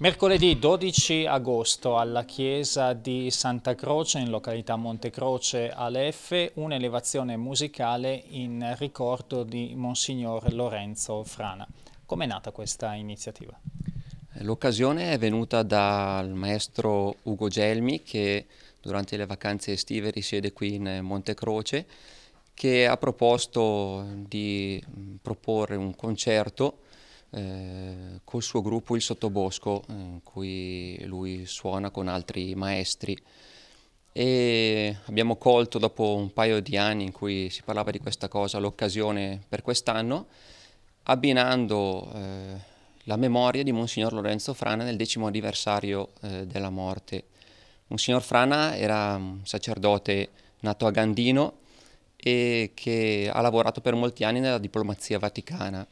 Mercoledì 12 agosto alla chiesa di Santa Croce in località Montecroce Aleffe un'elevazione musicale in ricordo di Monsignor Lorenzo Frana. Com'è nata questa iniziativa? Eh, l'occasione è venuta dal maestro Ugo Gelmi che durante le vacanze estive risiede qui in Montecroce che ha proposto di mm, proporre un concerto eh, col suo gruppo Il Sottobosco, eh, in cui lui suona con altri maestri. E abbiamo colto dopo un paio di anni in cui si parlava di questa cosa l'occasione per quest'anno, abbinando eh, la memoria di Monsignor Lorenzo Frana nel decimo anniversario eh, della morte. Monsignor Frana era un sacerdote nato a Gandino e che ha lavorato per molti anni nella diplomazia vaticana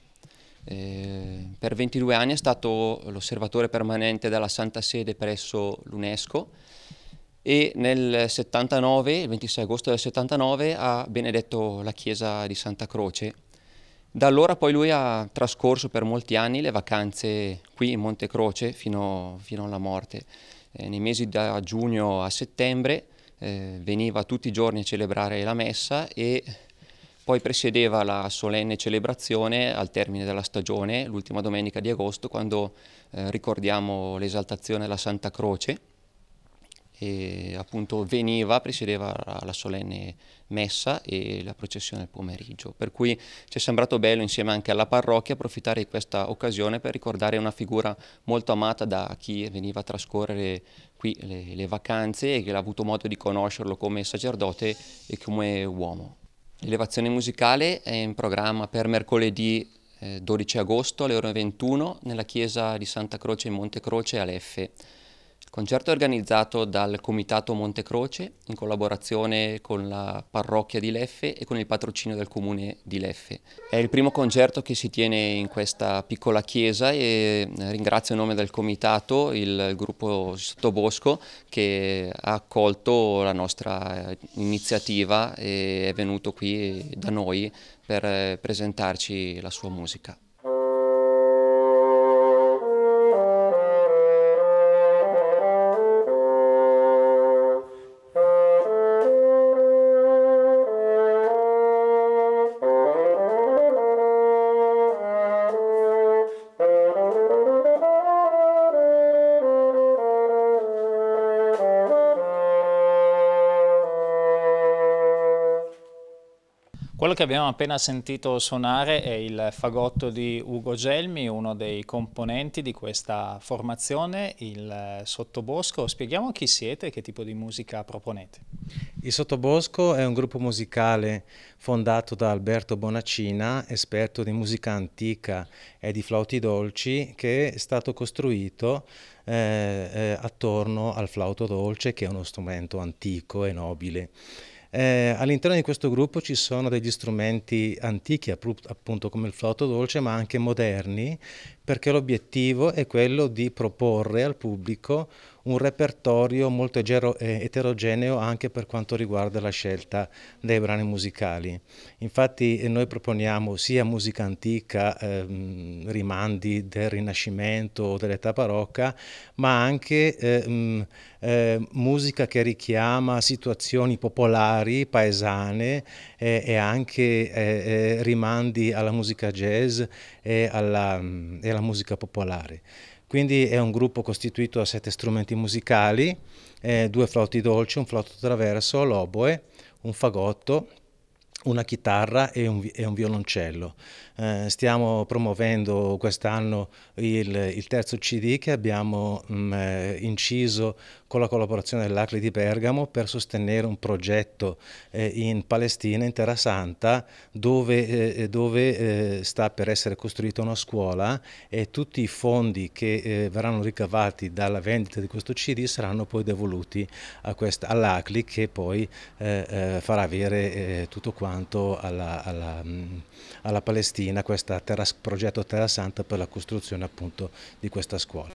eh, per 22 anni è stato l'osservatore permanente della Santa Sede presso l'UNESCO e nel 79, il 26 agosto del 79 ha benedetto la chiesa di Santa Croce. Da allora poi lui ha trascorso per molti anni le vacanze qui in Monte Croce fino, fino alla morte. Eh, nei mesi da giugno a settembre eh, veniva tutti i giorni a celebrare la messa e poi precedeva la solenne celebrazione al termine della stagione, l'ultima domenica di agosto, quando eh, ricordiamo l'esaltazione alla Santa Croce e appunto veniva, precedeva la solenne messa e la processione al pomeriggio. Per cui ci è sembrato bello insieme anche alla parrocchia approfittare di questa occasione per ricordare una figura molto amata da chi veniva a trascorrere qui le, le vacanze e che ha avuto modo di conoscerlo come sacerdote e come uomo. L'elevazione musicale è in programma per mercoledì 12 eh, agosto alle ore 21 nella chiesa di Santa Croce in Monte Croce a Leffe. Concerto organizzato dal Comitato Montecroce in collaborazione con la parrocchia di Leffe e con il patrocinio del comune di Leffe. È il primo concerto che si tiene in questa piccola chiesa e eh, ringrazio a nome del comitato il gruppo Sottobosco che ha accolto la nostra eh, iniziativa e è venuto qui da noi per eh, presentarci la sua musica. Quello che abbiamo appena sentito suonare è il fagotto di Ugo Gelmi, uno dei componenti di questa formazione, il Sottobosco. Spieghiamo chi siete e che tipo di musica proponete. Il Sottobosco è un gruppo musicale fondato da Alberto Bonacina, esperto di musica antica e di flauti dolci, che è stato costruito eh, eh attorno al flauto dolce, che è uno strumento antico e nobile. Eh, all'interno di questo gruppo ci sono degli strumenti antichi, appunto come il flauto dolce, ma anche moderni, perché l'obiettivo è quello di proporre al pubblico un repertorio molto eh, eterogeneo anche per quanto riguarda la scelta dei brani musicali. Infatti eh, noi proponiamo sia musica antica, ehm, rimandi del Rinascimento o dell'età barocca, ma anche ehm, eh, musica che richiama situazioni popolari, paesane eh, e anche eh, eh rimandi alla musica jazz e alla, mm, e alla musica popolare. Quindi è un gruppo costituito da sette strumenti musicali, eh, due flauti dolci, un flauto traverso, l'oboe, un fagotto una chitarra e un, e un violoncello. Eh, stiamo promuovendo quest'anno il, il, terzo CD che abbiamo mh, mm, eh, inciso con la collaborazione dell'Acli di Bergamo per sostenere un progetto eh, in Palestina, in Terra Santa, dove, eh, eh dove eh, sta per essere costruita una scuola e tutti i fondi che verranno ricavati dalla vendita di questo CD saranno poi devoluti all'Acli che poi farà avere tutto quanto tanto alla, alla, mm, alla Palestina questo progetto Terra Santa per la costruzione appunto di questa scuola.